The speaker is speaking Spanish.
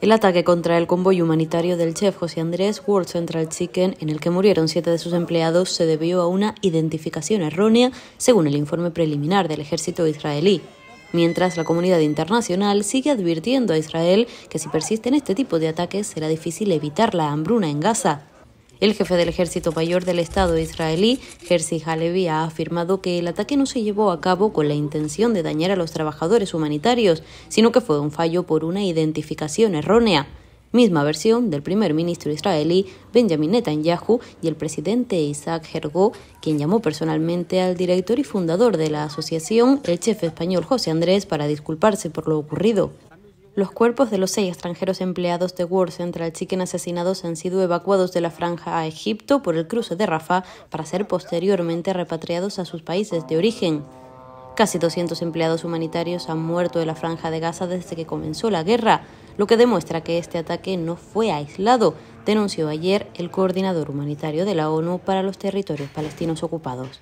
El ataque contra el convoy humanitario del chef José Andrés World Central Chicken, en el que murieron siete de sus empleados, se debió a una identificación errónea, según el informe preliminar del ejército israelí. Mientras la comunidad internacional sigue advirtiendo a Israel que si persisten este tipo de ataques será difícil evitar la hambruna en Gaza. El jefe del ejército mayor del Estado israelí, Herzi Halevi, ha afirmado que el ataque no se llevó a cabo con la intención de dañar a los trabajadores humanitarios, sino que fue un fallo por una identificación errónea. Misma versión del primer ministro israelí Benjamin Netanyahu y el presidente Isaac Hergó, quien llamó personalmente al director y fundador de la asociación, el jefe español José Andrés, para disculparse por lo ocurrido. Los cuerpos de los seis extranjeros empleados de World Central Chicken asesinados han sido evacuados de la franja a Egipto por el cruce de Rafah para ser posteriormente repatriados a sus países de origen. Casi 200 empleados humanitarios han muerto en la franja de Gaza desde que comenzó la guerra, lo que demuestra que este ataque no fue aislado, denunció ayer el coordinador humanitario de la ONU para los territorios palestinos ocupados.